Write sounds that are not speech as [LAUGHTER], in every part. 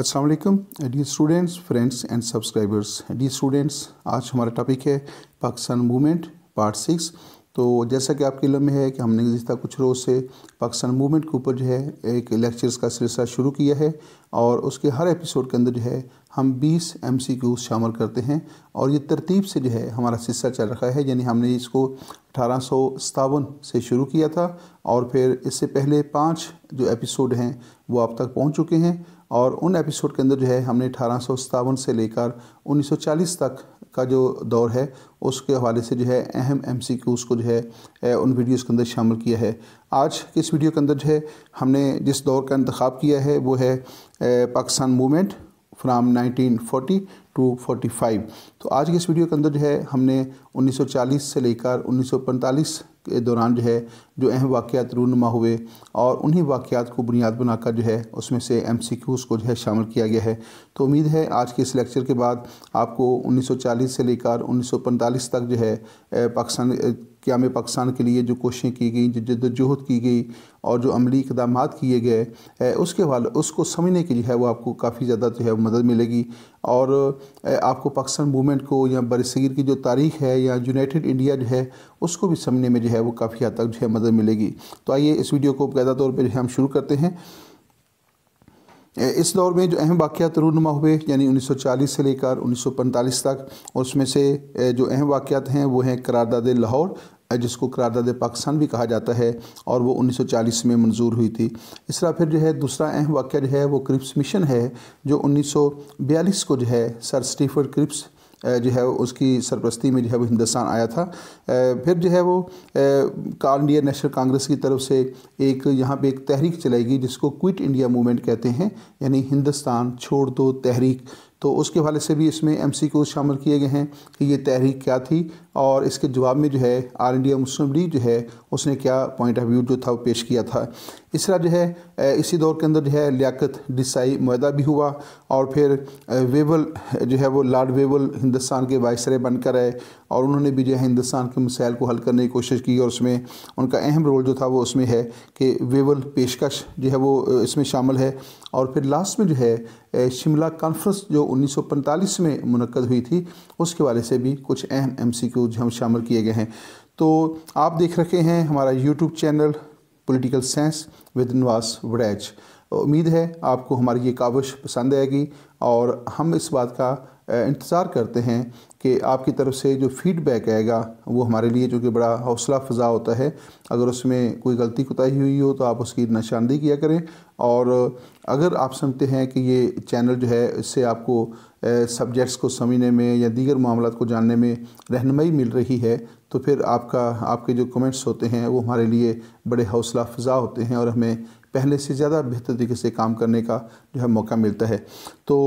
अस्सलाम वालेकुम dear students friends and subscribers dear students आज हमारा टॉपिक है पाकिस्तान मूवमेंट पार्ट सिक्स तो जैसा कि आपके इलम में है कि हमने गुजशत कुछ रोज़ से पाकिस्तान मूवमेंट के ऊपर जो है एक लेक्चर्स का सिलसिला शुरू किया है और उसके हर एपिसोड के अंदर जो है हम 20 एम सी शामिल करते हैं और ये तरतीब से जो है हमारा सिलसिला चल रहा है यानी हमने इसको अठारह से शुरू किया था और फिर इससे पहले पाँच जो एपिसोड हैं वो आप तक पहुँच चुके हैं और उन एपिसोड के अंदर जो है हमने अठारह से लेकर 1940 तक का जो दौर है उसके हवाले से जो है अहम एम सी क्यूज़ को जो है उन वीडियोज़ के अंदर शामिल किया है आज के इस वीडियो के अंदर जो है हमने जिस दौर का इंतखब किया है वो है पाकिस्तान मूवमेंट फ्राम 1940 टू 45 तो आज के इस वीडियो के अंदर जो है हमने 1940 से लेकर 1945 के दौरान जो है जो अहम वाक़ात रूनुमा हुए और उन्हीं वाक़ात को बुनियाद बनाकर जो है उसमें से एम सी क्यूज़ को जो है शामिल किया गया है तो उम्मीद है आज के इस लेक्चर के बाद आपको 1940 से लेकर 1945 तक जो है पाकिस्तान क़्याम पाकिस्तान के लिए जो कोशिशें की गई जो जदोजहद की गई और जो अमली इकदाम किए गए उसके बाद उसको समझने के जो है वो आपको काफ़ी ज़्यादा जो है मदद मिलेगी और आपको पाकिस्तान मूवमेंट को या बरसीर की जो तारीख है या यूनाइटेड इंडिया जो है उसको भी समझने में जो है वो काफ़ी हद तक जो है मदद मिलेगी तो आइए इस वीडियो को बायदा तौर पर जो है हम शुरू करते हैं इस दौर में जो अहम वाक़ात रूनुमा हुए यानी 1940 से लेकर 1945 तक उसमें से जो अहम वाक़ात हैं वो हैं करारदाद लाहौर जिसको करारदाद पाकिस्तान भी कहा जाता है और वो 1940 में मंजूर हुई थी इस तरह फिर जो है दूसरा अहम वाक़ जो है वो क्रिप्स मिशन है जो 1942 को जो है सर स्टीफर्ड क्रिप्स जो है उसकी सरपरस्ती में जो है वो हिंदुस्तान आया था फिर जो है वो कार इंडिया नेशनल कांग्रेस की तरफ से एक यहाँ पे एक तहरीक चलाई गई जिसको क्विट इंडिया मूवमेंट कहते हैं यानी हिंदुस्तान छोड़ दो तहरीक तो उसके हवाले से भी इसमें एम सी शामिल किए गए हैं कि ये तहरीक क्या थी और इसके जवाब में जो है आर इंडिया मुस्लिम लीग जो है उसने क्या पॉइंट ऑफ व्यू जो था वो पेश किया था इस तरह जो है इसी दौर के अंदर जो है लियाकत डिसाई माहा भी हुआ और फिर वेबल जो है वो लॉर्ड वेबल हिंदुस्तान के वायसरे बनकर आए और उन्होंने भी जो है हिंदुस्तान के मसाइल को हल करने की कोशिश की और उसमें उनका अहम रोल जो था वो उसमें है कि वेबल पेशकश जो है वो इसमें शामिल है और फिर लास्ट में जो है शिमला कॉन्फ्रेंस जो उन्नीस में मनक़द हुई थी उसके वाले से भी कुछ अहम एम सी क्यू मौजूद हम शामिल किए गए हैं तो आप देख रखे हैं हमारा YouTube channel political science with Nawaz Waraich उम्मीद है आपको हमारी ये काविश पसंद आएगी और हम इस बात का इंतज़ार करते हैं कि आपकी तरफ से जो फीडबैक आएगा वो हमारे लिए जो कि बड़ा हौसला फजा होता है अगर उसमें कोई गलती कोताही हुई हो तो आप उसकी निशानदेही किया करें और अगर आप समझते हैं कि ये चैनल जो है इससे आपको सब्जेक्ट्स को समझने में या दीगर मामला को जानने में रहनमई मिल रही है तो फिर आपका आपके जो कमेंट्स होते हैं वो हमारे लिए बड़े हौसला अफजा होते हैं और हमें पहले से ज़्यादा बेहतर तरीके से काम करने का जो है मौका मिलता है तो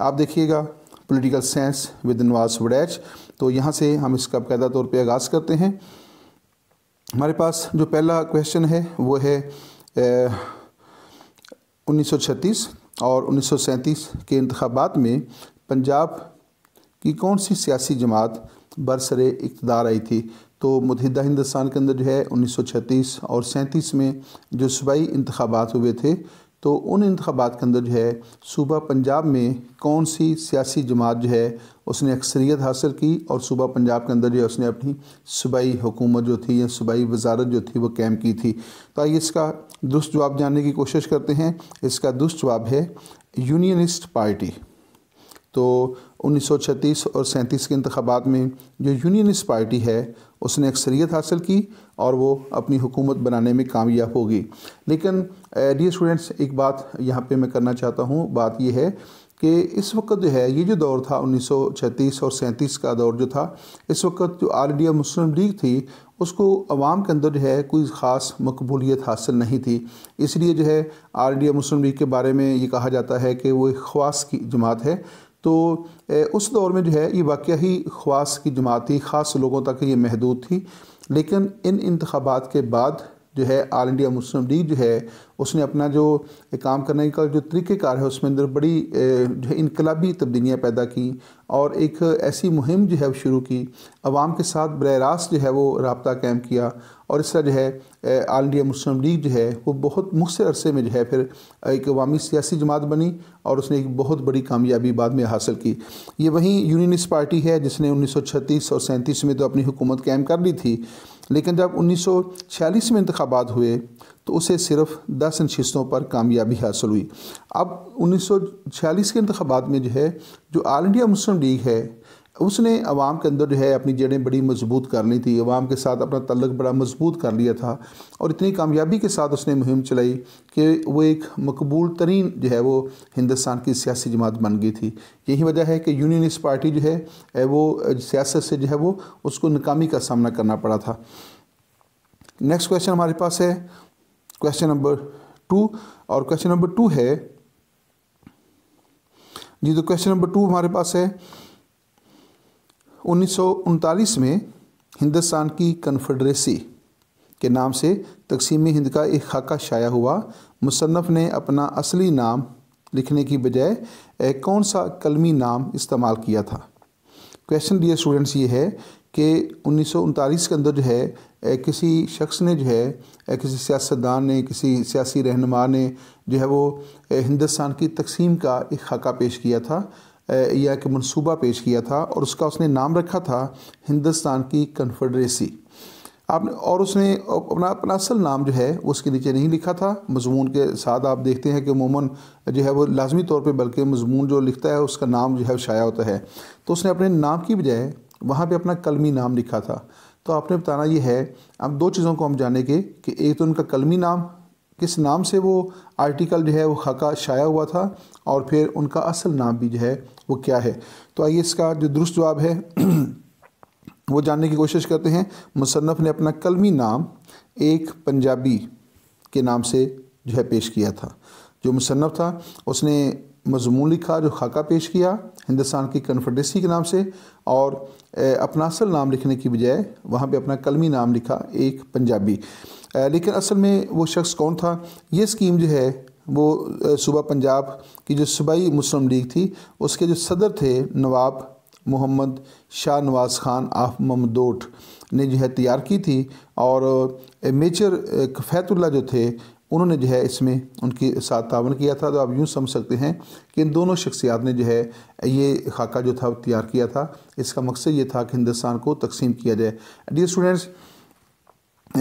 आप देखिएगा political science with Nawaz Waraich तो यहाँ से हम इसका पैदा तौर पर आगाज़ करते हैं हमारे पास जो पहला क्वेश्चन है वो है ए, 1936 और 1937 के इंतबात में पंजाब की कौन सी सियासी जमात बरसरे इकतदार आई थी तो मुतहदा हिंदुस्तान के अंदर जो है 1936 और सैंतीस में जो सूबाई इंतबात हुए थे तो उन इंतबात के अंदर जो है सूबा पंजाब में कौन सी सियासी जमात जो है उसने अक्सरियत हासिल की और सूबा पंजाब के अंदर जो है उसने अपनी सूबाई हुकूमत जो थी या सूबाई वजारत जो थी वो कैम की थी तो आइए इसका दुरुस्त जवाब जानने की कोशिश करते हैं इसका दुरुस्त जवाब है यूनियनिस्ट पार्टी तो 1936 और सैंतीस के इंतबात में जो यूनियनिस्ट पार्टी है उसने अक्सरियत हासिल की और वो अपनी हुकूमत बनाने में कामयाब होगी लेकिन डी स्टूडेंट्स एक बात यहाँ पे मैं करना चाहता हूँ बात ये है कि इस वक्त जो है ये जो दौर था 1936 और सैंतीस का दौर जो था इस वक्त जो आर इंडिया मुस्लिम लीग थी उसको अवाम के अंदर जो है कोई ख़ास मकबूलियत हासिल नहीं थी इसलिए जो है आर इंडिया मुस्लिम लीग के बारे में ये कहा जाता है कि वो एक खास की जमात है तो उस दौर में जो है ये वाक़ ही ख़ास की जमात थी ख़ास लोगों तक ये महदूद थी लेकिन इन इंतबात के बाद जो है ऑल इंडिया मुस्लिम लीग जो है उसने अपना जो काम करने का जो तरीक़ेकार है उसमें अंदर बड़ी जो है इनकलाबी तब्दीलियाँ पैदा की और एक ऐसी मुहिम जो है शुरू की आवाम के साथ बर रास्त जो है वो रबता कैम किया और इस तरह जो है आल इंडिया मुस्लिम लीग जो है वो बहुत मुख्य अरसे में जो है फिर एक अवामी सियासी जमात बनी और उसने एक बहुत बड़ी कामयाबी बाद में हासिल की ये वहीं यूनिस्ट पार्टी है जिसने उन्नीस सौ छत्तीस और सैंतीस में तो अपनी हुकूमत कैम कर ली थी लेकिन जब 1946 में इंतबात हुए तो उसे सिर्फ 10 नशस्तों पर कामयाबी हासिल हुई अब 1946 के इंतबात में जो है जो आल इंडिया मुस्लिम लीग है उसने अवाम के अंदर जो है अपनी जड़ें बड़ी मजबूत कर ली थी अवाम के साथ अपना तल्लक बड़ा मजबूत कर लिया था और इतनी कामयाबी के साथ उसने मुहिम चलाई कि वो एक मकबूल तरीन जो है वो हिंदुस्तान की सियासी जमात बन गई थी यही वजह है कि यूनियनिस्ट पार्टी जो है वो सियासत से जो है वो उसको नाकामी का सामना करना पड़ा था नेक्स्ट क्वेश्चन हमारे पास है क्वेश्चन नंबर टू और क्वेश्चन नंबर टू है जी तो क्वेश्चन नंबर टू हमारे पास है उन्नीस में हिंदुस्तान की कन्फेडरेसी के नाम से तकसीम हिंद का एक खाका शाया हुआ मुसनफ़ ने अपना असली नाम लिखने की बजाय कौन सा कलमी नाम इस्तेमाल किया था क्वेश्चन डियर स्टूडेंट्स ये है कि उन्नीस के अंदर जो है किसी शख्स ने जो है किसी सियासतदान ने किसी सियासी रहनुमा ने जो है वो हिंदुस्तान की तकसीम का एक खाका पेश किया था या एक मनसूबा पेश किया था और उसका उसने नाम रखा था हिंदुस्तान की कन्फेडरेसी आपने और उसने अपना अपना असल नाम जो है उसके नीचे नहीं लिखा था मजमून के साथ आप देखते हैं कि उमूमन जो है वो लाजमी तौर पे बल्कि मजमून जो लिखता है उसका नाम जो है शाया होता है तो उसने अपने नाम की बजाय वहाँ पे अपना कलमी नाम लिखा था तो आपने बताना ये है अब दो चीज़ों को हम जानेंगे कि एक तो उनका कलमी नाम किस नाम से वो आर्टिकल जो है वो खाका शाया हुआ था और फिर उनका असल नाम भी जो है वो क्या है तो आइए इसका जो दुरुस्त जवाब है [CLEARS THROAT] वो जानने की कोशिश करते हैं मुसन्फ़ ने अपना कलमी नाम एक पंजाबी के नाम से जो है पेश किया था जो मुसन्फ़ था उसने मजमून लिखा जो खाका पेश किया हिंदुस्तान की कन्फेडरेसी के नाम से और अपना असल नाम लिखने की बजाय वहाँ पे अपना कलमी नाम लिखा एक पंजाबी लेकिन असल में वो शख्स कौन था ये स्कीम जो है वो सुबह पंजाब की जो सूबाई मुस्लिम लीग थी उसके जो सदर थे नवाब मोहम्मद शाह नवाज़ ख़ान आफ ममदोट ने जो है तैयार की थी और मेजर फैतुल्ला जो थे उन्होंने जो है इसमें उनके साथ तावन किया था तो आप यूँ समझ सकते हैं कि इन दोनों शख्सियात ने जो है ये खाका जो था तैयार किया था इसका मकसद ये था कि हिंदुस्तान को तकसीम किया जाए डियर स्टूडेंट्स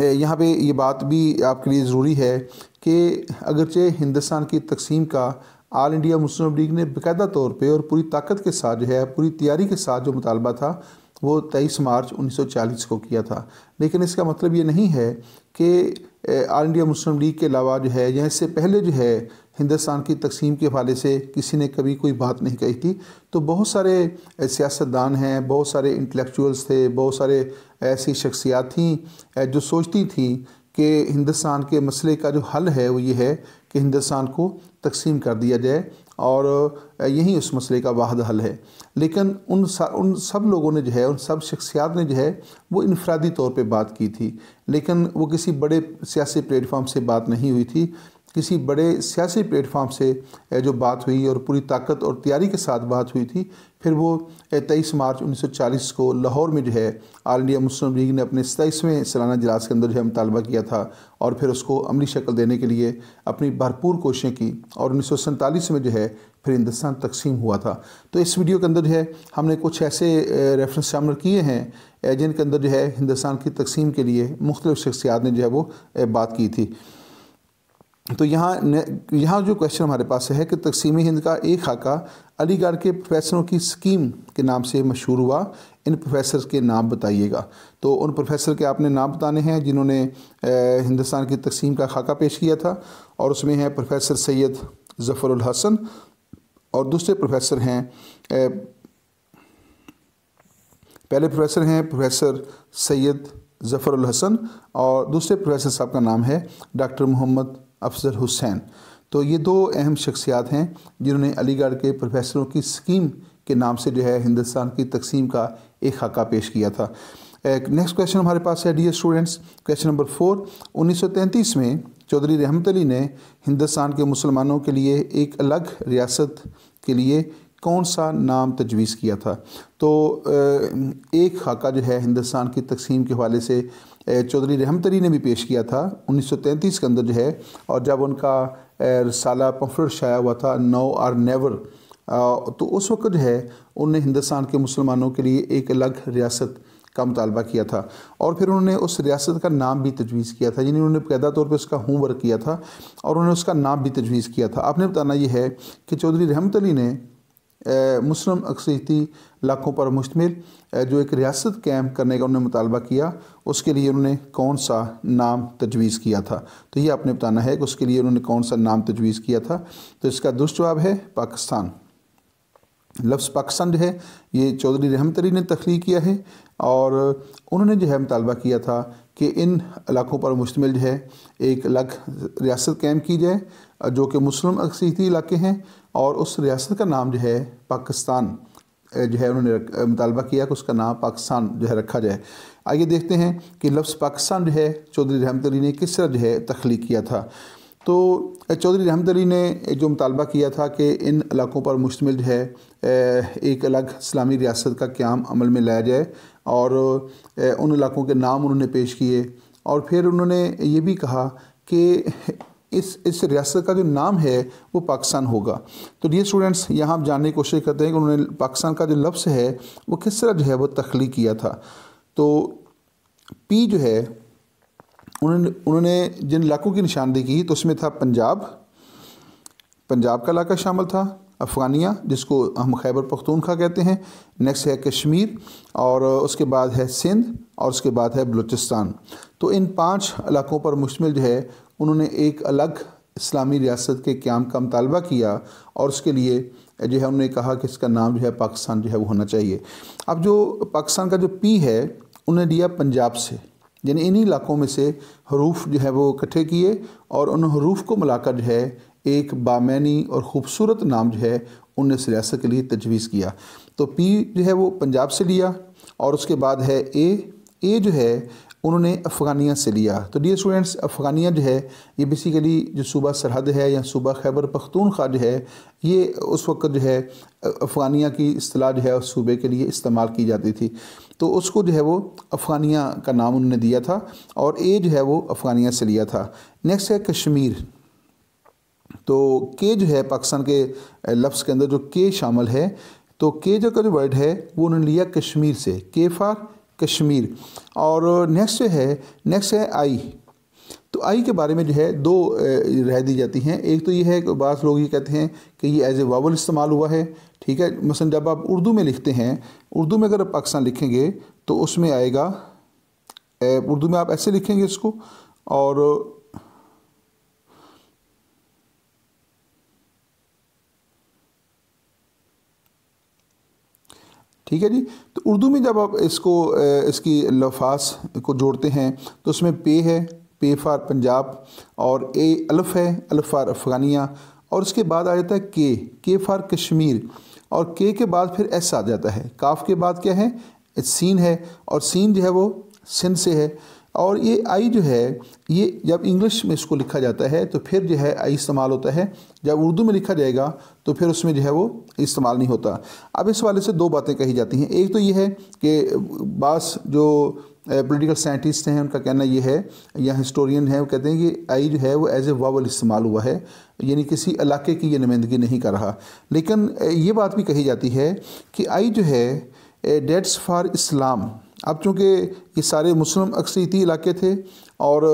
यहाँ पे ये बात भी आपके लिए ज़रूरी है कि अगरचे हिंदुस्तान की तकसीम का आल इंडिया मुस्लिम लीग ने बाकायदा तौर पे और पूरी ताकत के साथ जो है पूरी तैयारी के साथ जो मुतालबा था वो तेईस मार्च 1940 को किया था लेकिन इसका मतलब ये नहीं है कि आल इंडिया मुस्लिम लीग के अलावा जो है या इससे पहले जो है हिंदुस्तान की तकसीम के हवाले से किसी ने कभी कोई बात नहीं कही थी तो बहुत सारे सियासतदान हैं बहुत सारे इंटेलेक्चुअल्स थे बहुत सारे ऐसी शख्सियात थीं जो सोचती थीं कि हिंदुस्तान के मसले का जो हल है वो ये है कि हिंदुस्तान को तकसीम कर दिया जाए और यही उस मसले का वाहद हल है लेकिन उन उन सब लोगों ने जो है उन सब शख्सियात ने जो है वो इनफरादी तौर पे बात की थी लेकिन वो किसी बड़े सियासी प्लेटफॉर्म से बात नहीं हुई थी किसी बड़े सियासी प्लेटफॉर्म से जो बात हुई और पूरी ताकत और तैयारी के साथ बात हुई थी फिर वो तेईस मार्च 1940 को लाहौर में जो है आल इंडिया मुस्लिम लीग ने अपने सताईसवें सालाना इजलास के अंदर जो है मुतालबा किया था और फिर उसको अमली शक्ल देने के लिए अपनी भरपूर कोशिशें की और उन्नीस में जो है फिर हिंदुस्तान तकसीम हुआ था तो इस वीडियो के अंदर जो है हमने कुछ ऐसे रेफरेंस शामिल किए हैं जिनके अंदर जो है हिंदुस्तान की तकसीम के लिए मुख्तलिफ़ शख्सियात ने जो है वो बात की थी तो यहाँ यहाँ जो क्वेश्चन हमारे पास है कि तकसीम हिंद का एक खाका अलीगढ़ के प्रोफेसरों की स्कीम के नाम से मशहूर हुआ इन प्रोफेसर के नाम बताइएगा तो उन प्रोफेसर के आपने नाम बताने हैं जिन्होंने हिंदुस्तान की तकसीम का खाका पेश किया था और उसमें है प्रोफेसर सैयद ज़फ़रुल हसन और दूसरे प्रोफेसर हैं पहले प्रोफेसर हैं प्रोफेसर सैयद ज़फ़रुल हसन और दूसरे प्रोफेसर साहब का नाम है डॉक्टर मोहम्मद अफजल हुसैन तो ये दो अहम शख्सियात हैं जिन्होंने अलीगढ़ के प्रोफेसरों की स्कीम के नाम से जो है हिंदुस्तान की तकसीम का एक खाका पेश किया था नेक्स्ट क्वेश्चन हमारे पास है dear students question number four 1933 में चौधरी रहमत अली ने हिंदुस्तान के मुसलमानों के लिए एक अलग रियासत के लिए कौन सा नाम तजवीज़ किया था तो एक खाका जो है हिंदुस्तान की तकसीम के हवाले से चौधरी रहमतरी ने भी पेश किया था 1933 के अंदर जो है और जब उनका रसाला पम्फलेट शाया हुआ था नो आर नेवर तो उस वक्त जो है उनने हिंदुस्तान के मुसलमानों के लिए एक अलग रियासत का मुतालबा किया था और फिर उन्होंने उस रियासत का नाम भी तजवीज़ किया था यानी उन्होंने पैदा तौर पर उसका होमवर्क किया था और उन्होंने उसका नाम भी तजवीज़ किया था आपने बताना यह है कि चौधरी रहमत अली ने मुस्लिम अक्सरती इलाकों पर मुश्तमिल जो एक रियासत कैम करने का उन्होंने मुतालबा किया उसके लिए उन्होंने कौन सा नाम तजवीज़ किया था तो ये आपने बताना है कि उसके लिए उन्होंने कौन सा नाम तजवीज़ किया था तो इसका दुरुस्त जवाब है पाकिस्तान लफ्ज़ पाकिस्तान जो है ये चौधरी रहमत अली ने तख्लीक किया है और उन्होंने जो है मुतालबा किया था कि इन इलाकों पर मुश्तमिल जो है एक अलग रियासत कैम की जाए जो कि मुस्लिम अक्सती इलाके हैं और उस रियासत का नाम जो है पाकिस्तान जो है उन्होंने मुतालबा किया कि उसका नाम पाकिस्तान जो है रखा जाए आइए देखते हैं कि लफ्ज़ पाकिस्तान जो है चौधरी रहमत अली ने किस तरह जो है तख्लीक किया था तो चौधरी रहमत अली ने जो मुतालबा किया था कि इन इलाकों पर मुश्तमिल है एक अलग इस्लामी रियासत का क्याम अमल में लाया जाए और उन इलाकों के नाम उन्होंने पेश किए और फिर उन्होंने ये भी कहा कि इस इस रियासत का जो नाम है वो पाकिस्तान होगा तो ये स्टूडेंट्स यहाँ आप जानने की कोशिश करते हैं कि उन्होंने पाकिस्तान का जो लफ्ज़ है वो किस तरह जो है वो तख्लीक किया था तो पी जो है उन्होंने उन्होंने जिन इलाकों की निशानदेही की तो उसमें था पंजाब पंजाब का इलाका शामिल था अफ़गानिया जिसको हम खैबर पख्तूनखा कहते हैं नेक्स्ट है कश्मीर और उसके बाद है सिंध और उसके बाद है बलूचिस्तान तो इन पांच इलाकों पर मुश्तमिल जो है उन्होंने एक अलग इस्लामी रियासत के क्याम का मुतालबा किया और उसके लिए जो है उन्होंने कहा कि इसका नाम जो है पाकिस्तान जो है वो होना चाहिए अब जो पाकिस्तान का जो पी है उन्हें दिया पंजाब से यानी इन्हीं इलाकों में से हरूफ जो है वो इकट्ठे किए और उन हरूफ को मिलाकर जो है एक बामैनी और ख़ूबसूरत नाम जो है उनने इस रियासत के लिए तजवीज़ किया तो पी जो है वो पंजाब से लिया और उसके बाद है ए ए जो है उन्होंने अफ़गानिया से लिया तो डियर स्टूडेंट्स अफ़गानिया जो है ये बेसिकली जो सूबा सरहद है या सूबा खैबर पख्तूनख्वा जो है ये उस वक्त जो है अफ़गानिया की असलाह जो है उस सूबे के लिए इस्तेमाल की जाती थी तो उसको जो है वो अफ़गानिया का नाम उन्होंने दिया था और ए जो है वो अफ़गानिया से लिया था नेक्स्ट है कश्मीर तो के जो है पाकिस्तान के लफ्ज़ के अंदर जो के शामिल है तो के जो का जो वर्ड है वो उन्होंने लिया कश्मीर से के फार कश्मीर और नेक्स्ट जो है नेक्स्ट है आई तो आई के बारे में जो है दो रह दी जाती हैं एक तो ये है कि बास लोग ये कहते हैं कि ये एज ए वावल इस्तेमाल हुआ है ठीक है मसलन जब आप उर्दू में लिखते हैं उर्दू में अगर आप पाकिस्तान लिखेंगे तो उसमें आएगा उर्दू में आप ऐसे लिखेंगे इसको और ठीक है जी तो उर्दू में जब आप इसको इसकी लफास को जोड़ते हैं तो उसमें पे है पे फार पंजाब और ए अल्फ़ है अल्फ़ फार अफ़गानिया और उसके बाद आ जाता है के के फार कश्मीर और के के बाद फिर एस आ जाता है काफ के बाद क्या है सीन है और सीन जो है वो सिंध से है और ये आई जो है ये जब इंग्लिश में इसको लिखा जाता है तो फिर जो है आई इस्तेमाल होता है जब उर्दू में लिखा जाएगा तो फिर उसमें जो है वो इस्तेमाल नहीं होता अब इस वाले से दो बातें कही जाती हैं एक तो ये है कि बास जो पोलिटिकल साइंटिस्ट हैं उनका कहना ये है या हिस्टोरियन है वो कहते हैं कि आई जो है वो एज ए वावल इस्तेमाल हुआ है यानी किसी इलाके की ये नुमाइंदगी नहीं कर रहा लेकिन ये बात भी कही जाती है कि आई जो है डेट्स फॉर इस्लाम अब चूँकि ये सारे मुस्लिम अक्सरती इलाके थे और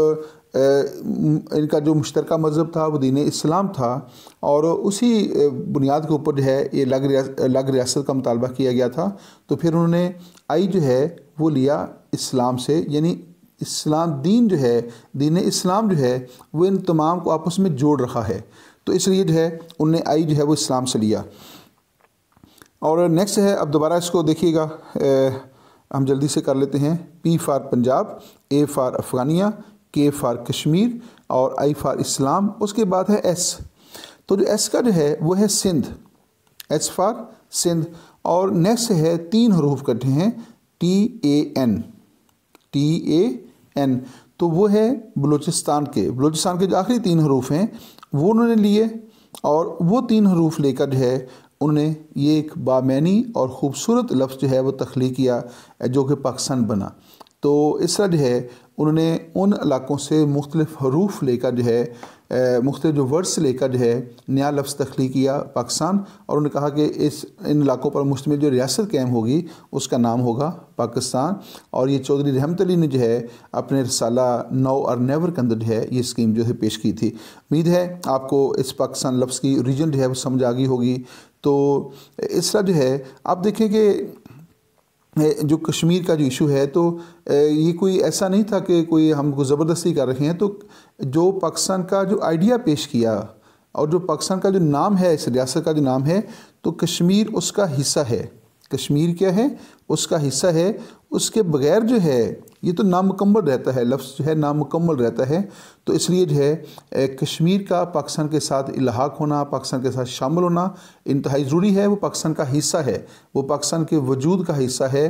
इनका जो मुश्तरक मज़हब था वो दीन इस्लाम था और उसी बुनियाद के ऊपर जो है ये लग लग रियासत का मुतालबा किया गया था तो फिर उन्होंने आई जो है वो लिया इस्लाम से यानी इस्लाम दीन जो है दीन इस्लाम जो है वो इन तमाम को आपस में जोड़ रखा है तो इसलिए जो है उनने आई जो है वो इस्लाम से लिया और नेक्स्ट है अब दोबारा इसको देखिएगा हम जल्दी से कर लेते हैं पी फार पंजाब ए फार अफ़गानिया के फार कश्मीर और आई फार इस्लाम उसके बाद है एस तो जो एस का जो है वो है सिंध एस फार सिंध और नेक्स्ट है तीन हरूफ कटे हैं T A N T A N तो वो है बलूचिस्तान के बलूचिस्तान के जो आखिरी तीन हरूफ हैं वो उन्होंने लिए और वो तीन हरूफ लेकर जो है उन्होंने ये एक बामैनी और ख़ूबसूरत लफ्ज़ जो है वो तख्ली किया जो कि पाकिस्तान बना तो इस तरह जो है उन्होंने उन इलाकों से मुख्तलिफ़ हरूफ लेकर जो है मुख्त जो वर्ड्स लेकर जो है नया लफ्ज़ तख्ली किया पाकिस्तान और उन्होंने कहा कि इस इन इलाकों पर मुश्तम जो रियासत कैम होगी उसका नाम होगा पाकिस्तान और ये चौधरी रहमत अली ने जो है अपने रसाला नौ और नेवर के अंदर जो है ये स्कीम जो है पेश की थी उम्मीद है आपको इस पाकिस्तान लफ्ज़ की रीजन जो है वो समझ आ गई होगी तो इस तरह जो है आप देखें कि जो कश्मीर का जो इशू है तो ये कोई ऐसा नहीं था कि कोई हमको ज़बरदस्ती कर रहे हैं तो जो पाकिस्तान का जो आइडिया पेश किया और जो पाकिस्तान का जो नाम है इस रियासत का जो नाम है तो कश्मीर उसका हिस्सा है कश्मीर क्या है उसका हिस्सा है उसके बगैर जो है ये तो नामुकम्मल रहता है लफ्ज़ जो है नामुकम्मल रहता है तो इसलिए जो है कश्मीर का पाकिस्तान के साथ इलाहाक होना पाकिस्तान के साथ शामिल होना इंतहाई ज़रूरी है वो पाकिस्तान का हिस्सा है वो पाकिस्तान के वजूद का हिस्सा है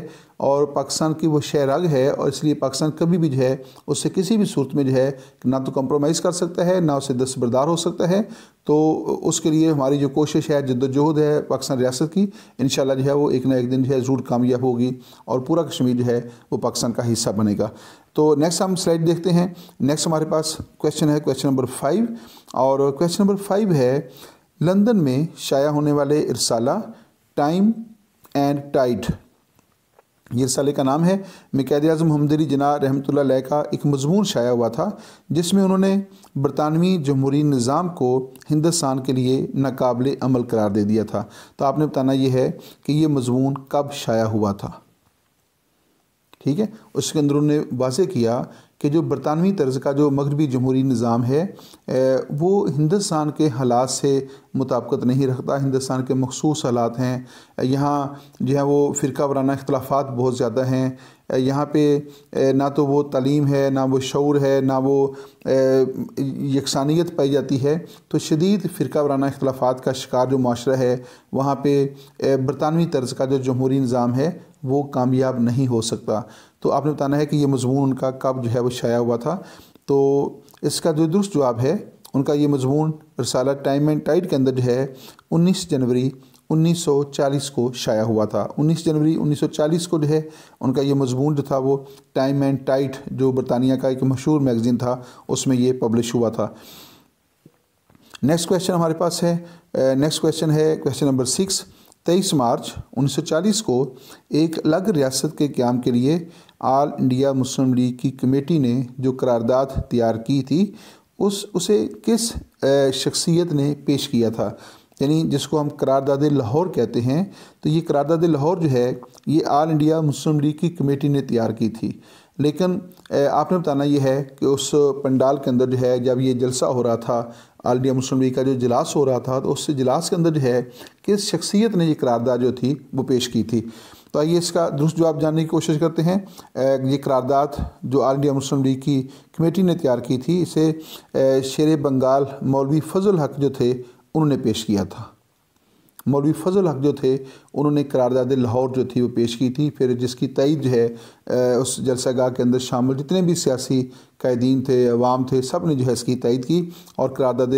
और पाकिस्तान की वो शहराग है और इसलिए पाकिस्तान कभी भी जो है उससे किसी भी सूरत में जो है ना तो कम्प्रोमाइज़ कर सकता है ना उसे दस्तबरदार हो सकता है तो उसके लिए हमारी जो कोशिश है जद्दोजहद है पाकिस्तान रियासत की इन जो है वो एक ना एक दिन जो है ज़रूर कामयाब होगी और पूरा कश्मीर भी जो है वो पाकिस्तान का हिस्सा बनेगा तो नेक्स्ट हम स्लाइड देखते हैं नेक्स्ट हमारे पास क्वेश्चन है क्वेश्चन नंबर फाइव और क्वेश्चन नंबर फाइव है लंदन में शाया होने वाले इरसाला टाइम एंड टाइट ये इरसाले का नाम है मिकैद अजम हमदरी जना रहमत लह का एक मजमून शाया हुआ था जिसमें उन्होंने बरतानवी जमहूरी निज़ाम को हिंदुस्तान के लिए नाकबले अमल करार दे दिया था तो आपने बताना यह है कि ये मजमून कब शाया हुआ था ठीक है उसके अंदर उन्होंने वाजे किया कि जो बरतानवी तर्ज का जो मगरबी जमहूरी निज़ाम है वो हिंदुस्तान के हालात से मुताबकत नहीं रखता हिंदुस्तान के मखसूस हालात हैं यहाँ जो है वो फ़िरका वराना इख्तलाफात बहुत ज़्यादा हैं यहाँ पे ना तो वो तलीम है ना वो शौर है ना वो यकसानियत पाई जाती है तो शदीद फ़िरका वाराना अख्तलाफा का शिकार जो माशरा है वहाँ पर बरतानवी तर्ज़ का जो जमहूरी निज़ाम है वो कामयाब नहीं हो सकता तो आपने बताना है कि ये मजमून उनका कब जो है वो शाया हुआ था तो इसका जो दुरुस्त जवाब है उनका ये मजमून रसाला टाइम एंड टाइड के अंदर जो है उन्नीस जनवरी 1940 को शाया हुआ था 19 जनवरी 1940 को जो है उनका ये मजमून जो था वो टाइम एंड टाइट जो बरतानिया का एक मशहूर मैगज़ीन था उसमें ये पब्लिश हुआ था नेक्स्ट क्वेश्चन हमारे पास है नेक्स्ट क्वेश्चन है क्वेश्चन नंबर सिक्स तेईस मार्च 1940 को एक अलग रियासत के क्याम के लिए आल इंडिया मुस्लिम लीग की कमेटी ने जो करारदाद तैयार की थी उस उसे किस शख्सियत ने पेश किया था यानी जिसको हम करारदाद लाहौर कहते हैं तो ये करारदाद लाहौर जो है ये आल इंडिया मुस्लिम लीग की कमेटी ने तैयार की थी लेकिन आपने बताना यह है कि उस पंडाल के अंदर जो है जब ये जलसा हो रहा था आल इंडिया मुस्लिम लीग का जो इजलास हो रहा था तो उस इजलास के अंदर जो है किस शख्सियत ने ये करारदा जो थी वो पेश की थी तो आइए इसका दुरुस्त जवाब जानने की कोशिश करते हैं ये करारदाद जो आल इंडिया मुस्लिम लीग की कमेटी ने तैयार की थी इसे शेर बंगाल मौलवी फजल हक जो थे उन्होंने पेश किया था मौलवी फजल हक जो थे उन्होंने करारदाद लाहौर जो थी वो पेश की थी फिर जिसकी जो है उस जलसा गाह के अंदर शामिल जितने भी सियासी कैदीन थे अवाम थे सब ने जो है इसकी तइद की और करारदाद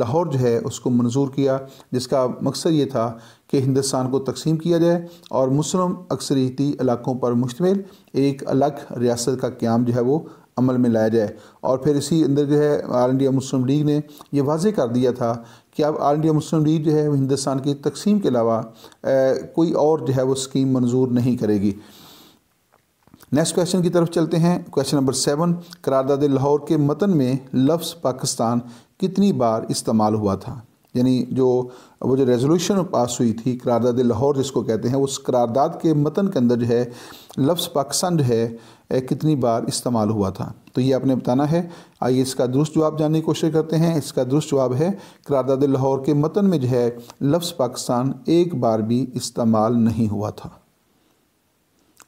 लाहौर जो है उसको मंजूर किया जिसका मकसद ये था कि हिंदुस्तान को तकसीम किया जाए और मुस्लिम अक्सरीती इलाकों पर मुश्तमिल एक अलग रियासत का क्याम जो है वो अमल में लाया जाए और फिर इसी अंदर जो है आल इंडिया मुस्लिम लीग ने यह वाजे कर दिया था कि अब ऑल इंडिया मुस्लिम लीग जो है वो हिंदुस्तान की तकसीम के अलावा कोई और जो है वो स्कीम मंजूर नहीं करेगी नेक्स्ट क्वेश्चन की तरफ चलते हैं क्वेश्चन नंबर सेवन करारदाद लाहौर के मतन में लफ्ज़ पाकिस्तान कितनी बार इस्तेमाल हुआ था यानी जो वो जो रेजोल्यूशन पास हुई थी करारदाद लाहौर जिसको कहते हैं उस करारदाद के मतन के अंदर जो है लफ्ज़ पाकिस्तान जो है कितनी बार इस्तेमाल हुआ था तो ये आपने बताना है आइए इसका दुरुस्त जवाब जानने की कोशिश करते हैं इसका दुरुस्त जवाब है करारदाद लाहौर के मतन में जो है लफ्ज़ पाकिस्तान एक बार भी इस्तेमाल नहीं हुआ था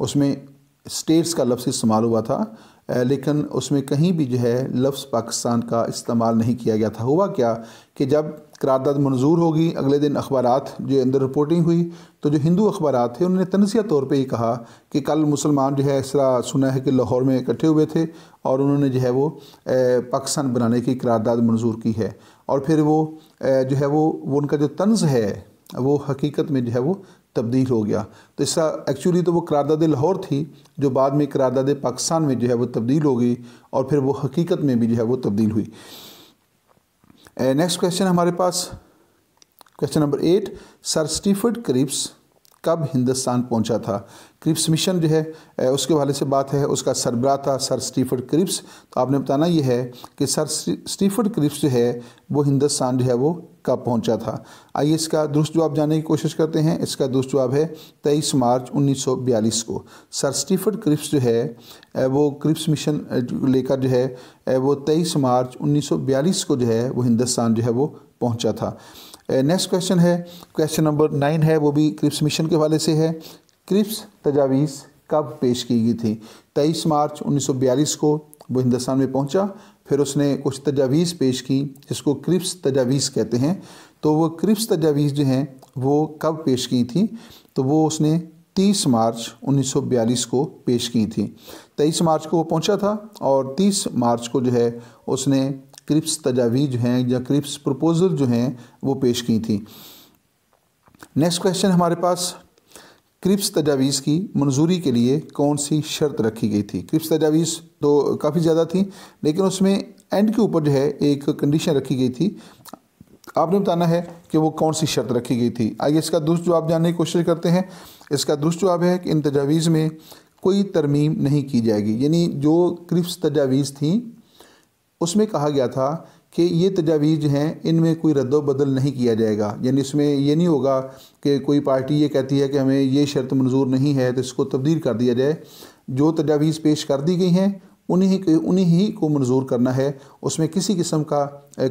उसमें स्टेट्स का लफ्ज़ इस्तेमाल हुआ था लेकिन उसमें कहीं भी जो है लफ्ज़ पाकिस्तान का इस्तेमाल नहीं किया गया था हुआ क्या कि जब करारदाद मंजूर होगी अगले दिन अखबार जो अंदर रिपोर्टिंग हुई तो जो हिंदू अखबार थे उन्होंने तनसिया तौर पे ही कहा कि कल मुसलमान जो है इस तरह सुना है कि लाहौर में इकट्ठे हुए थे और उन्होंने जो है वो पाकिस्तान बनाने की करारदाद मंजूर की है और फिर वो जो है वो, वो उनका जो तंज है वो हकीकत में जो है वो तब्दील हो गया तो इसका एक्चुअली तो वो करारदाद लाहौर थी जो बाद में करारदाद पाकिस्तान में जो है वो तब्दील हो गई और फिर वो हकीकत में भी जो है वो तब्दील हुई नेक्स्ट क्वेश्चन हमारे पास question number eight sir Stafford Cripps कब हिंदुस्तान पहुंचा था क्रिप्स मिशन जो है उसके वाले से बात है उसका सरबरा था सर स्टीफर्ड क्रिप्स तो आपने बताना यह है कि सर स्टीफर्ड क्रिप्स जो है वो हिंदुस्तान जो है वो कब पहुंचा था आइए इसका दुरुस्त जवाब जानने की कोशिश करते हैं इसका दुरुस्त जवाब है 23 मार्च 1942 को सर स्टीफर्ड क्रिप्स जो है वो क्रिप्स मिशन लेकर जो है वो 23 मार्च 1942 को जो है वो हिंदुस्तान जो है वो पहुंचा था नेक्स्ट uh, क्वेश्चन है क्वेश्चन नंबर नाइन है वो भी क्रिप्स मिशन के हवाले से है क्रिप्स तजावीज़ कब पेश की गई थी तेईस मार्च 1942 को वो हिंदुस्तान में पहुंचा फिर उसने कुछ तजावीज़ पेश की जिसको क्रिप्स तजावीज़ कहते हैं तो वो क्रिप्स तजावीज़ जो हैं वो कब पेश की थी तो वो उसने 30 मार्च 1942 को पेश की थी 23 मार्च को वो पहुंचा था और 30 मार्च को जो है उसने क्रिप्स तजावीज़ हैं या क्रिप्स प्रपोज़ल जो हैं वो पेश की थी नेक्स्ट क्वेश्चन हमारे पास क्रिप्स तजावीज़ की मंजूरी के लिए कौन सी शर्त रखी गई थी क्रिप्स तजावीज़ तो काफ़ी ज़्यादा थी लेकिन उसमें एंड के ऊपर जो है एक कंडीशन रखी गई थी आपने बताना है कि वो कौन सी शर्त रखी गई थी आइए इसका दुरुस्त जवाब जानने की कोशिश करते हैं इसका दुरुस्त जवाब है कि इन तजावीज़ में कोई तरमीम नहीं की जाएगी यानी जो क्रिप्स तजावीज़ थी उसमें कहा गया था कि ये तजावीज़ हैं इनमें कोई रद्द नहीं किया जाएगा यानी इसमें यह नहीं होगा कि कोई पार्टी ये कहती है कि हमें ये शर्त मंजूर नहीं है तो इसको तब्दील कर दिया जाए जो तजावीज़ पेश कर दी गई हैं उन्हीं के उन्हीं ही को मंजूर करना है उसमें किसी किस्म का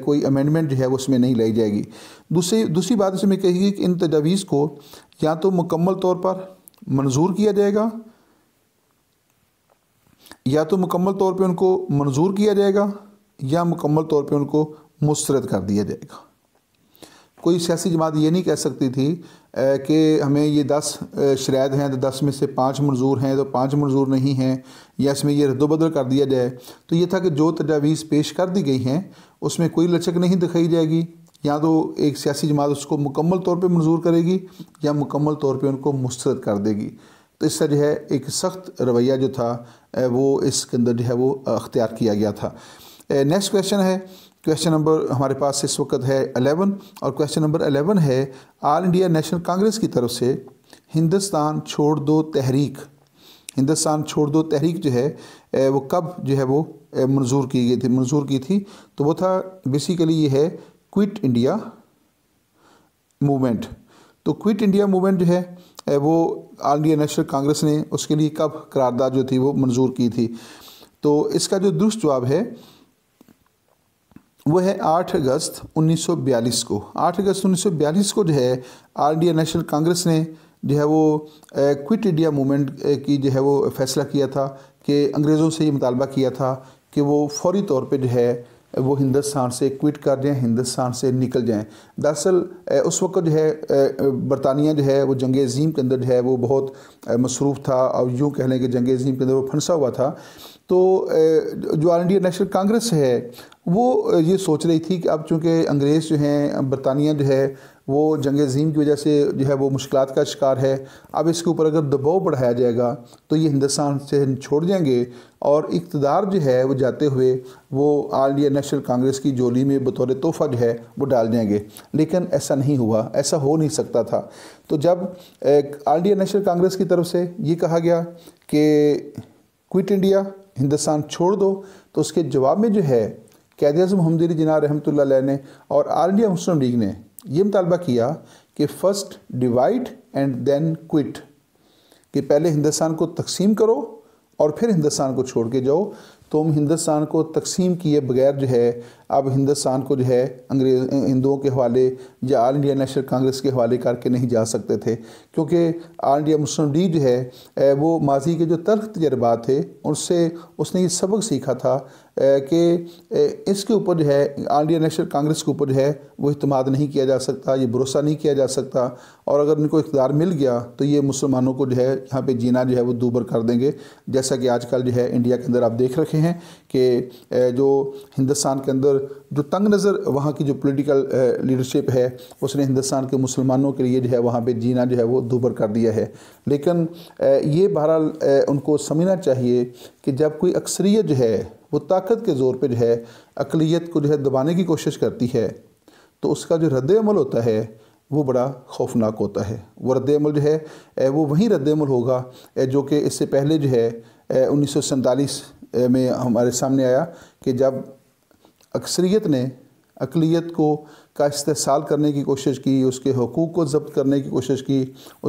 कोई अमेंडमेंट जो है वो उसमें नहीं लाई जाएगी दूसरी दूसरी बात इसमें कही गई कि इन तजावीज़ को या तो मुकम्मल तौर पर मंजूर किया जाएगा या तो मुकम्मल तौर पर उनको मंजूर किया जाएगा या मुकम्मल तौर पर उनको मुस्रद कर दिया जाएगा कोई सियासी जमात ये नहीं कह सकती थी कि हमें ये दस शरात हैं तो दस में से पाँच मंजूर हैं तो पाँच मंजूर नहीं हैं या इसमें यह रद्दबदल कर दिया जाए तो ये था कि जो तजावीज़ पेश कर दी गई हैं उसमें कोई लचक नहीं दिखाई जाएगी या तो एक सियासी जमात उसको मुकम्मल तौर पर मंजूर करेगी या मुकम्मल तौर पर उनको मुस्रद कर देगी तो इसका जो है एक सख्त रवैया जो था वो इसके अंदर जो है वो अख्तियार किया गया था नेक्स्ट uh, क्वेश्चन है क्वेश्चन नंबर हमारे पास इस वक्त है अलेवन और क्वेश्चन नंबर अलेवन है ऑल इंडिया नेशनल कांग्रेस की तरफ से हिंदुस्तान छोड़ दो तहरीक हिंदुस्तान छोड़ दो तहरीक जो है uh, वो कब जो है वो uh, मंजूर की गई थी मंजूर की थी तो वो था बेसिकली ये है क्विट इंडिया मूवमेंट तो क्विट इंडिया मूवमेंट जो है वो ऑल इंडिया नेशनल कांग्रेस ने उसके लिए कब करारदाद जो थी वो मंजूर की थी तो इसका जो दुरुस्त जवाब है वो है आठ अगस्त 1942 को आठ अगस्त 1942 को जो है आरडीए नेशनल कांग्रेस ने जो है वो क्विट इंडिया मूवमेंट की जो है वो फैसला किया था कि अंग्रेज़ों से ये मुतालबा किया था कि वो फौरी तौर पे जो है वो हिंदुस्तान से क्विट कर जाएँ हिंदुस्तान से निकल जाएँ दरअसल उस वक्त जो है बरतानिया जो है वो जंग अजीम के अंदर जो है वो बहुत मसरूफ़ था और यूँ कह लें कि जंग अजीम के अंदर वो फंसा हुआ था तो जो आल इंडिया नेशनल कांग्रेस है वो ये सोच रही थी कि अब चूँकि अंग्रेज़ जो हैं बरतानिया जो है वो जंग अजीम की वजह से जो है वो मुश्किल का शिकार है अब इसके ऊपर अगर दबाव बढ़ाया जाएगा तो ये हिंदुस्तान से छोड़ जाएंगे और इकतदार जो है वो जाते हुए वो आल इंडिया नेशनल कांग्रेस की जोली में बतौर तोहफा जो है वो डाल जाएंगे लेकिन ऐसा नहीं हुआ ऐसा हो नहीं सकता था तो जब आल इंडिया नेशनल कांग्रेस की तरफ से ये कहा गया कि क्विट इंडिया हिंदुस्तान छोड़ दो तो उसके जवाब में जो है कैद अजम हमदरी जिना रहमत ने और आल इंडिया मुस्लिम लीग ने ये मुतालबा किया कि first divide and then quit कि पहले हिंदुस्तान को तकसीम करो और फिर हिंदुस्तान को छोड़ के जाओ तुम तो हिंदुस्तान को तकसीम किए बगैर जो है अब हिंदुस्तान को जो है अंग्रेज हिंदुओं के हवाले या ऑल इंडिया नेशनल कांग्रेस के हवाले करके नहीं जा सकते थे क्योंकि ऑल इंडिया मुस्लिम लीग जो है वो माजी के जो तर्क तजर्बा थे उनसे उसने ये सबक सीखा था कि इसके ऊपर जो है ऑल इंडिया नेशनल कांग्रेस के ऊपर जो है वो इतमाद नहीं किया जा सकता ये भरोसा नहीं किया जा सकता और अगर उनको इकदार मिल गया तो ये मुसलमानों को जो है यहाँ पर जीना जो है वो दूबर कर देंगे जैसा कि आजकल जो है इंडिया के अंदर आप देख रखे हैं कि जो हिंदुस्तान के अंदर पर जो तंग नज़र वहाँ की जो पॉलिटिकल लीडरशिप है उसने हिंदुस्तान के मुसलमानों के लिए जो है वहाँ पे जीना जो है वो दूबर कर दिया है लेकिन ये बहरहाल उनको समझना चाहिए कि जब कोई अक्सरियत जो है वो ताकत के ज़ोर पर जो है अकलीत को जो है दबाने की कोशिश करती है तो उसका जो रद्दमल होता है वो बड़ा खौफनाक होता है वो रद्दमल जो है वो वहीं रद्दमल होगा जो कि इससे पहले जो है उन्नीस में हमारे सामने आया कि जब अक्सरियत ने अकलीत को का इस्तेसाल करने की कोशिश की उसके हकूक़ को जब्त करने की कोशिश की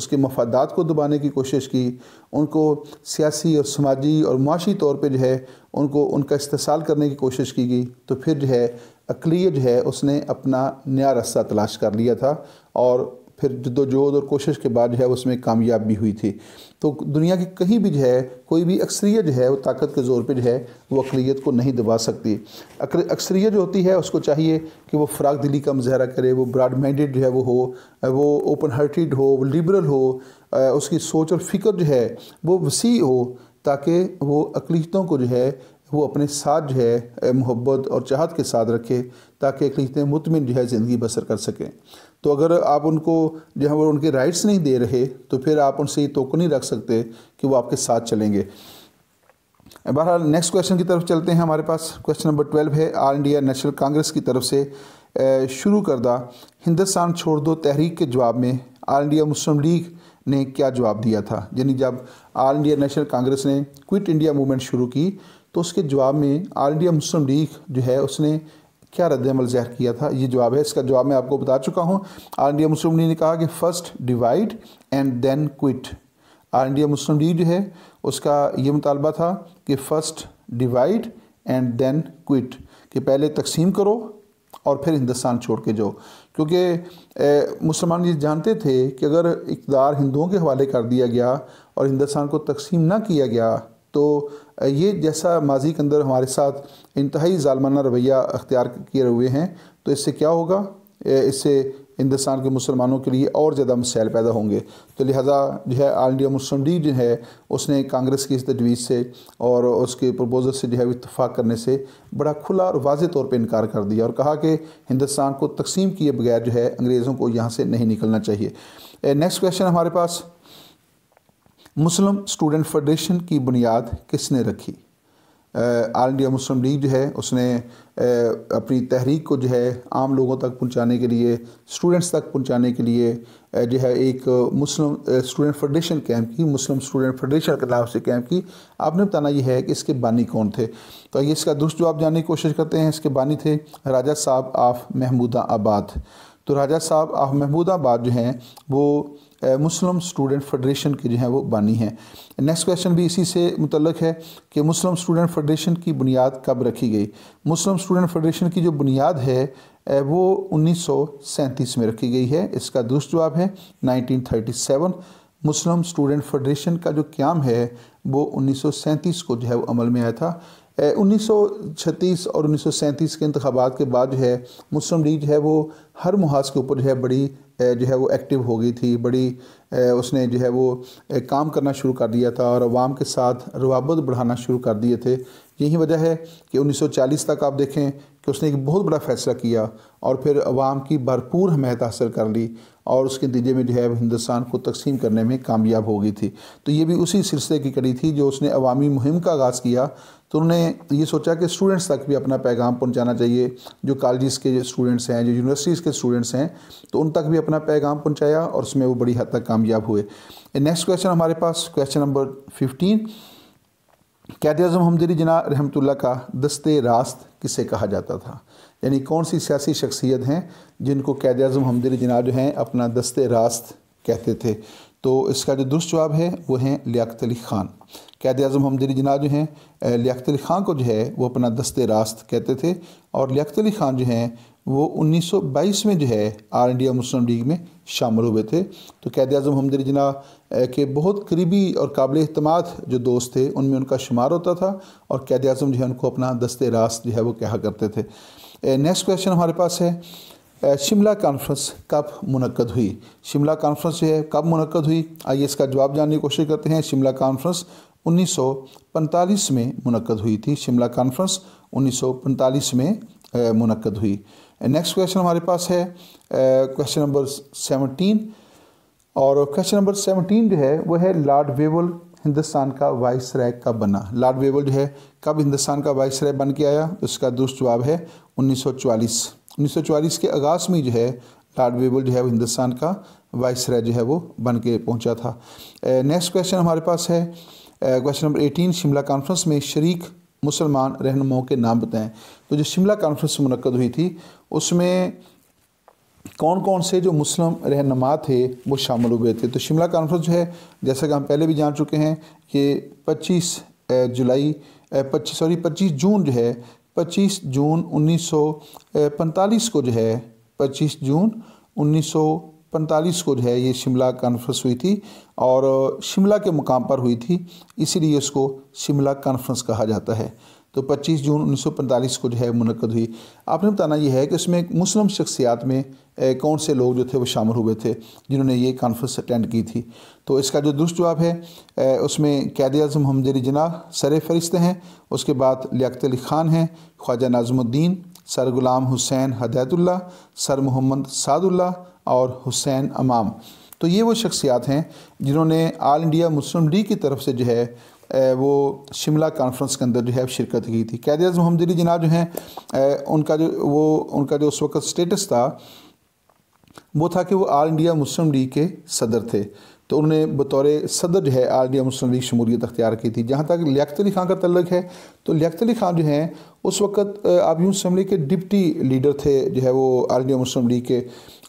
उसके मफादात को दबाने की कोशिश की उनको सियासी और समाजी और माशी तौर पर जो है उनको उनका इस्तेसाल करने की कोशिश की गई तो फिर जो है अकलीत जो है उसने अपना नया रास्ता तलाश कर लिया था और फिर जद्दोजहद और कोशिश के बाद जो है उसमें कामयाब भी हुई थी तो दुनिया की कहीं भी जो है कोई भी अक्सरियत जो है वो ताकत के ज़ोर पर जो है वो अकलीत को नहीं दबा सकती अक्सरियत जो होती है उसको चाहिए कि वो फ़राग दिली का मुजाहरा करे वो ब्राड माइंडेड जो है वो हो वो ओपन हार्टेड हो वो लिबरल हो उसकी सोच और फिक्र जो है वो वसी हो ताकि वो अकलीतों को जो है वो अपने साथ जो है मोहब्बत और चाहत के साथ रखे ताकि एक लिखते मुतमिन जो है ज़िंदगी बसर कर सकें तो अगर आप उनको जो है वो उनके राइट्स नहीं दे रहे तो फिर आप उनसे ये तो नहीं रख सकते कि वो आपके साथ चलेंगे बहरहाल नेक्स्ट क्वेश्चन की तरफ चलते हैं हमारे पास क्वेश्चन नंबर ट्वेल्व है आल इंडिया नेशनल कांग्रेस की तरफ से शुरू करदा हिंदुस्तान छोड़ दो तहरीक के जवाब में आल इंडिया मुस्लिम लीग ने क्या जवाब दिया था यानी जब आल इंडिया नेशनल कांग्रेस ने क्विट इंडिया मूवमेंट शुरू की तो उसके जवाब में इंडिया मुस्लिम लीग जो है उसने क्या रद्दमल ज़ाहिर किया था ये जवाब है इसका जवाब मैं आपको बता चुका हूँ आल इंडिया मुस्लिम लीग ने कहा कि first divide and then quit All India Muslim League जो है उसका ये मुतालबा था कि first divide and then quit कि पहले तकसीम करो और फिर हिंदुस्तान छोड़ के जाओ क्योंकि मुसलमान ये जानते थे कि अगर इकदार हिंदुओं के हवाले कर दिया गया और हिंदुस्तान को तकसीम ना किया गया तो ये जैसा माजी के अंदर हमारे साथ इंतहाई ालमाना रवैया अख्तियार किए हुए हैं तो इससे क्या होगा इससे हिंदुस्तान के मुसलमानों के लिए और ज़्यादा मसाइल पैदा होंगे तो लिहाजा जो है आल इंडिया मुस्लिम लीग जो है उसने कांग्रेस की इस तजवीज़ से और उसके प्रपोजल से जो है इतफाक़ करने से बड़ा खुला और वाज तौर पर इनकार कर दिया और कहा कि हिंदुस्तान को तकसीम किए बगैर जो है अंग्रेज़ों को यहाँ से नहीं निकलना चाहिए नेक्स्ट क्वेश्चन हमारे पास मुस्लिम स्टूडेंट फेडरेशन की बुनियाद किसने रखी ऑल इंडिया मुस्लिम लीग जो है उसने अपनी तहरीक को जो है आम लोगों तक पहुंचाने के लिए स्टूडेंट्स तक पहुंचाने के लिए जो है एक मुस्लिम स्टूडेंट फेडरेशन कैंप की मुस्लिम स्टूडेंट फेडरेशन के नाम से कैंप की आपने बताना यह है कि इसके बानी कौन थे तो ये इसका दुरुस्त जवाब जानने की कोशिश करते हैं इसके बानी थे राजा साहब आफ महमूदा आबाद तो राजा साहब आफ महमूदाबाद जो हैं वो मुस्लिम स्टूडेंट फेडरेशन की जो है वो बानी है नेक्स्ट क्वेश्चन भी इसी से मुतलक है कि मुस्लिम स्टूडेंट फेडरेशन की बुनियाद कब रखी गई मुस्लिम स्टूडेंट फेडरेशन की जो बुनियाद है वो उन्नीस में रखी गई है इसका दुरुस्त जवाब है 1937 मुस्लिम स्टूडेंट फेडरेशन का जो क्याम है वो उन्नीस को जो है वो अमल में आया था 1936 और 1937 के इंतबात के बाद जो है मुस्लिम लीग जो है वो हर मुहाज के ऊपर जो है बड़ी जो है वो एक्टिव हो गई थी बड़ी उसने जो है वो काम करना शुरू कर दिया था और आवाम के साथ रवाबत बढ़ाना शुरू कर दिए थे यही वजह है कि 1940 तक आप देखें कि उसने एक बहुत बड़ा फैसला किया और फिर अवाम की भरपूर हमायत हासिल कर ली और उसके नतीजे में जो है हिंदुस्तान को तकसीम करने में कामयाब हो गई थी तो ये भी उसी सिलसिले की कड़ी थी जो उसने अवामी मुहिम का आगाज़ किया तो उन्होंने ये सोचा कि स्टूडेंट्स तक भी अपना पैगाम पहुंचाना चाहिए जो कॉलेज के स्टूडेंट्स हैं जो यूनिवर्सिटीज़ के स्टूडेंट्स हैं तो उन तक भी अपना पैगाम पहुंचाया और उसमें वो बड़ी हद तक कामयाब हुए नेक्स्ट क्वेश्चन हमारे पास क्वेश्चन नंबर फिफ्टीन कैद अजम हमदरी जना रहमतुल्ला का दस्ते रास्त किसे कहा जाता था यानी कौन सी सियासी शख्सियत हैं जिनको कैद अजम हमदरी जना जो हैं अपना दस्ते रास्त कहते थे तो इसका जो दुरुस्त जवाब है वो हैं लियात अली ख़ान कैद अजम हमदनी जना जो हैं लियात अली ख़ान को जो है वो अपना दस्ते रास्त कहते थे और लियात अली ख़ान जो हैं वो 1922 में जो है आल इंडिया मुस्लिम लीग में शामिल हुए थे तो कैद अजम हमदनी जना के बहुत करीबी और काबिल अहतमाद जो दोस्त थे उनमें उनका शुमार होता था और कैद अजम जो है उनको अपना दस्ते रास्त जो है वो कहा करते थे नेक्स्ट क्वेश्चन हमारे पास है शिमला कॉन्फ्रेंस कब मुनद हुई शिमला कॉन्फ्रेंस जो है कब मुनद हुई आइए इसका जवाब जानने की कोशिश करते हैं शिमला कॉन्फ्रेंस 1945 में मुनद हुई थी शिमला कॉन्फ्रेंस 1945 में मुनद हुई नेक्स्ट क्वेश्चन हमारे पास है क्वेश्चन नंबर 17 और क्वेश्चन नंबर 17 जो है वह है लॉर्ड वेवल हिंदुस्तान का वाइस राय कब बना लॉर्ड वेवल जो है कब हिंदुस्तान का वाइस राय बन के आया उसका दुरुस्त जवाब है उन्नीस उन्नीस के आगाज़ में जो है लॉर्ड वेबल जो है वो हिंदुस्तान का वाइस राय जो है वो बन के पहुँचा था नेक्स्ट क्वेश्चन हमारे पास है question number eighteen Shimla Conference में शरीक मुसलमान रहनुमाओं के नाम बताएं तो जो शिमला कॉन्फ्रेंस मनक़द हुई थी उसमें कौन कौन से जो मुस्लिम रहनुमा थे वो शामिल हुए थे तो शिमला कॉन्फ्रेंस जो है जैसा कि हम पहले भी जान चुके हैं कि 25 जुलाई पच्चीस सॉरी पच्चीस जून जो है 25 जून 1945 को जो है 25 जून 1945 को जो है ये शिमला कॉन्फ्रेंस हुई थी और शिमला के मुकाम पर हुई थी इसीलिए इसको शिमला कॉन्फ्रेंस कहा जाता है तो 25 जून 1945 को जो है मुनद हुई आपने बताना यह है कि उसमें मुस्लिम शख्सियात में कौन से लोग जो थे वो शामिल हुए थे जिन्होंने ये कॉन्फ्रेंस अटेंड की थी तो इसका जो दुरुस्त जवाब है उसमें कैद अजम हमदेरी जना सर फरिस्त हैं उसके बाद लियात अली ख़ान हैं ख्वाजा नाजमुद्दीन सर गुलाम हुसैन हदायतुल्ला सर मोहम्मद सादुल्ला और हुसैन अमाम तो ये वो शख्सियात हैं जिन्होंने आल इंडिया मुस्लिम लीग की तरफ से जो है वो शिमला कॉन्फ्रेंस के अंदर जो है शिरकत की थी कैद अजम हमदेरी जना जो हैं उनका जो वो उनका जो उस वक्त स्टेटस था वो था कि वो आल इंडिया मुस्लिम लीग के सदर थे तो उन्होंने बतौर सदर जो है आर डी मुस्लिम लीग शमूलियत अख्तियार की थी जहाँ तक लियात अली खान का तलक है तो लियात अली खान जो हैं उस वक्त आप यूँ समझ के डिप्टी लीडर थे जो है वो आर डी मुस्लिम लीग के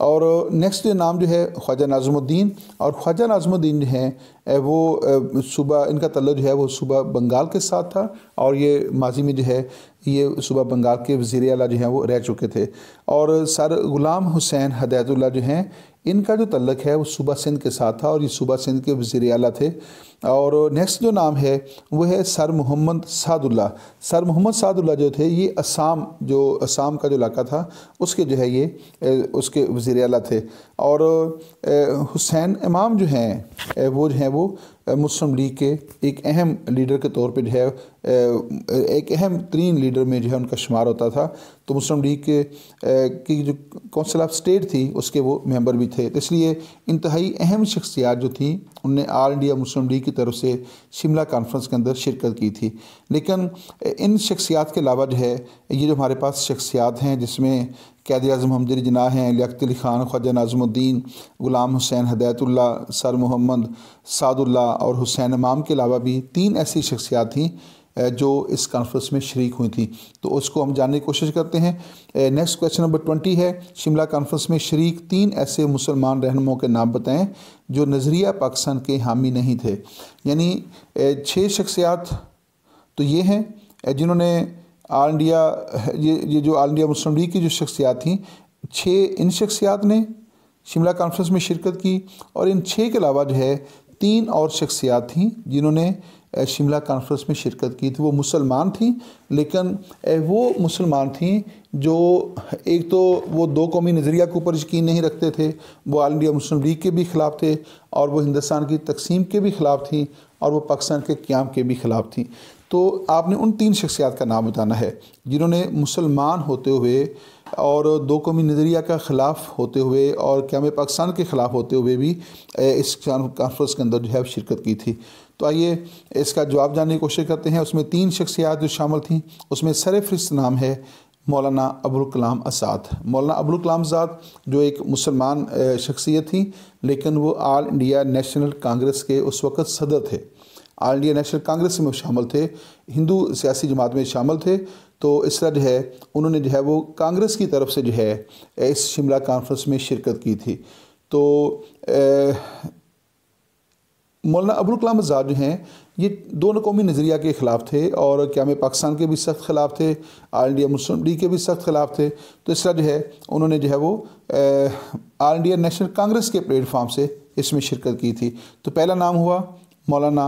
और नेक्स्ट नाम जो है ख्वाजा नाजमुद्दीन और ख्वाजा नाजमुद्दीन जो हैं वो सुबह इनका तलक जो है वो सुबह बंगाल के साथ था और ये माजी में जो है ये सुबह बंगाल के वजीर अला जो हैं वो रह चुके थे और सर गुलाम हुसैन हदायतुल्ला जो हैं इनका जो तल्लक है वो सूबा सिंध के साथ था और ये सूबा सिंध के वजीर अला थे और नेक्स्ट जो नाम है वो है सर मोहम्मद सादुल्ला सर मोहम्मद सादुल्ला जो थे ये असम जो असम का जो इलाका था उसके जो है ये उसके वजीर अला थे और हुसैन इमाम जो हैं वो जो हैं वो मुस्लिम लीग के एक अहम लीडर के तौर पे जो है एक अहम तरीन लीडर में जो है उनका शुमार होता था तो मुस्लिम लीग के की जो कौंसिल ऑफ स्टेट थी उसके वो मेंबर भी थे तो इसलिए इंतहाई अहम शख्सियात जो थी उनने आल इंडिया मुस्लिम लीग की तरफ से शिमला कॉन्फ्रेंस के अंदर शिरकत की थी लेकिन इन शख्सियात के अलावा जो है ये जो हमारे पास शख्सियात हैं जिसमें कैद अजम हमदर जना हैं लियात अली ख़ान ख्वाजा नाजमुद्दीन ग़ुलाम हुसैन हदायतुल्ला सर मोहम्मद सादुल्ला और हुसैन इमाम के अलावा भी तीन ऐसी शख्सियात थी जो इस कॉन्फ्रेंस में शरीक हुई थी तो उसको हम जानने की कोशिश करते हैं नेक्स्ट क्वेश्चन नंबर ट्वेंटी है शिमला कॉन्फ्रेंस में शरीक तीन ऐसे मुसलमान रहनुमाओं के नाम बताएं जो नज़रिया पाकिस्तान के हामी नहीं थे यानी छः शख्सियात तो ये हैं जिन्होंने आल इंडिया ये ये जो आल इंडिया मुस्लिम लीग की जो शख्सियात थी छः इन शख्सियात ने शिमला कॉन्फ्रेंस में शिरकत की और इन छः के अलावा जो है तीन और शख्सियात थी जिन्होंने शिमला कॉन्फ्रेंस में शिरकत की थी वो मुसलमान थी लेकिन वो मुसलमान थी जो एक तो वो दो कौमी नज़रिया के ऊपर यकीन नहीं रखते थे वो आल इंडिया मुस्लिम लीग के भी ख़िलाफ़ थे और वो हिंदुस्तान की तकसीम के भी ख़िलाफ़ थी और वो पाकिस्तान के क्याम के भी ख़िलाफ़ थी तो आपने उन तीन शख्सियात का नाम बताना है जिन्होंने मुसलमान होते हुए और दो कौमी नज़रिया का ख़िलाफ़ होते हुए और क्या पाकिस्तान के ख़िलाफ़ होते हुए भी इस कॉन्फ्रेंस के अंदर जो है शिरकत की थी तो आइए इसका जवाब जानने की कोशिश करते हैं उसमें तीन शख्सियात जो शामिल थी उसमें सरफहरिस्त नाम है मौलाना अबुल कलाम आज़ाद मौलाना अबुल कलाम आज़ाद जो एक मुसलमान शख्सियत थी लेकिन वो आल इंडिया नेशनल कांग्रेस के उस वक्त सदर थे आल इंडिया नेशनल कांग्रेस में शामिल थे हिंदू सियासी जमात में शामिल थे तो इस तरह जो है उन्होंने जो है वो कांग्रेस की तरफ से जो है इस शिमला कॉन्फ्रेंस में शिरकत की थी तो मौलाना अबुल कलाम आज़ाद जो हैं ये दोनों कौमी नज़रिया के ख़िलाफ़ थे और क्या में पाकिस्तान के भी सख्त ख़िलाफ़ थे आल इंडिया मुस्लिम लीग के भी सख्त ख़िलाफ़ थे तो इस तरह जो है उन्होंने जो है वो आल इंडिया नेशनल कांग्रेस के प्लेटफार्म से इसमें शिरकत की थी तो पहला नाम हुआ मौलाना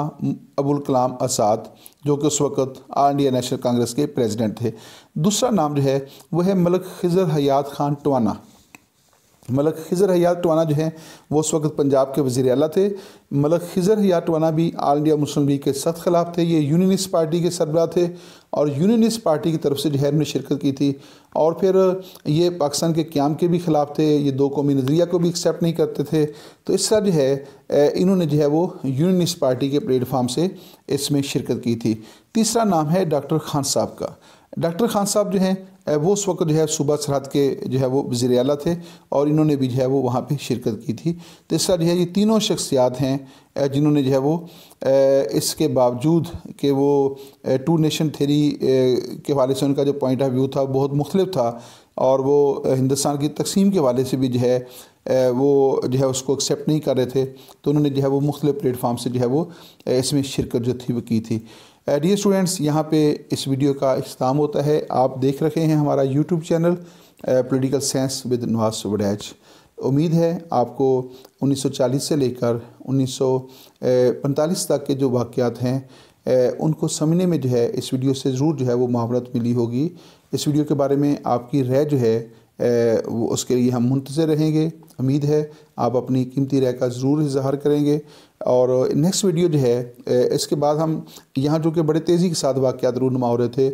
अबुल कलाम आज़ाद जो कि उस वक्त आल इंडिया नेशनल कांग्रेस के प्रेसिडेंट थे दूसरा नाम जो है वह है मलक खजर हयात खान टवाना मलक खिजर हयात टवाना जो हैं वो उस वक्त पंजाब के वजीर अला थे मलक खिजर हयात टवाना भी आल इंडिया मुस्लिम लीग के सख्त खिलाफ थे ये यूनियनिस्ट पार्टी के सरबरा थे और यूनिस्ट पार्टी की तरफ से जहर में शिरकत की थी और फिर ये पाकिस्तान के क्याम के भी ख़िलाफ़ थे ये दो कौमी नज़रिया को भी एक्सेप्ट नहीं करते थे तो इस तरह जो है इन्होंने जो है वो यूनियनिस्ट पार्टी के प्लेटफार्म से इसमें शिरकत की थी तीसरा नाम है डॉक्टर खान साहब का डॉक्टर खान साहब जो हैं वो उस वक्त जो है सुबह सरहद के जो है वो वजी अला थे और इन्होंने भी जो है वो वहाँ पर शिरकत की थी तो इस तरह जो है ये तीनों शख्सियात हैं जिन्होंने जो है वो इसके बावजूद कि वो टू नेशन थेरी के हवाले से उनका जो पॉइंट ऑफ व्यू था बहुत मुख्तलिफ था और वो हिंदुस्तान की तकसीम के हवाले से भी जो है वो जो है उसको एक्सेप्ट नहीं कर रहे थे तो उन्होंने जो है वो मुख्तलिफ प्लेटफार्म से जो है वो इसमें शिरकत जो थी वो की थी डियर uh, स्टूडेंट्स यहाँ पे इस वीडियो का इख्ताम होता है आप देख रहे हैं हमारा YouTube channel political science with Nawaz वडैज उम्मीद है आपको 1940 से लेकर 1945 तक के जो वाक़ात हैं uh, उनको समझने में जो है इस वीडियो से ज़रूर जो है वो महावरत मिली होगी इस वीडियो के बारे में आपकी राय जो है वो उसके लिए हम मुंतज़र रहेंगे उम्मीद है आप अपनी कीमती राय का ज़रूर इजहार करेंगे और नेक्स्ट वीडियो जो है इसके बाद हम यहाँ जो कि बड़े तेज़ी के साथ वाक़ात रूनुमा हो रहे थे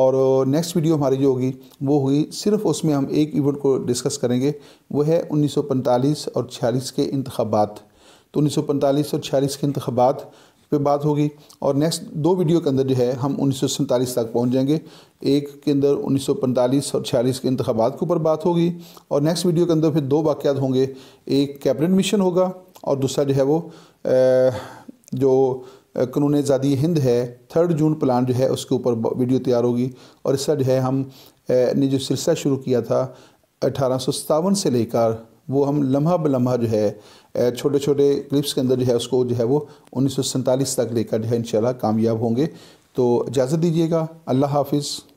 और नेक्स्ट वीडियो हमारी जो होगी वो हुई सिर्फ उसमें हम एक इवेंट को डिस्कस करेंगे वो है 1945 और छियालीस के इंतबात तो 1945 और छियालीस के इंतबात पे बात होगी और नेक्स्ट दो वीडियो के अंदर जो है हम उन्नीस तक पहुंच जाएंगे एक के अंदर 1945 और छियालीस के इंतबात के ऊपर बात होगी और नेक्स्ट वीडियो के अंदर फिर दो वाक़ात होंगे एक कैबिनेट मिशन होगा और दूसरा जो है वो जो कानून आज़ादी हिंद है थर्ड जून प्लान जो है उसके ऊपर वीडियो तैयार होगी और इसका जो है हम ने जो सिलसिला शुरू किया था अठारह से लेकर वो हम लम्हा ब लम्हा जो है छोटे छोटे क्लिप्स के अंदर जो है उसको जो है वो उन्नीस तक लेकर जो है इन कामयाब होंगे तो इजाज़त दीजिएगा अल्लाह हाफिज़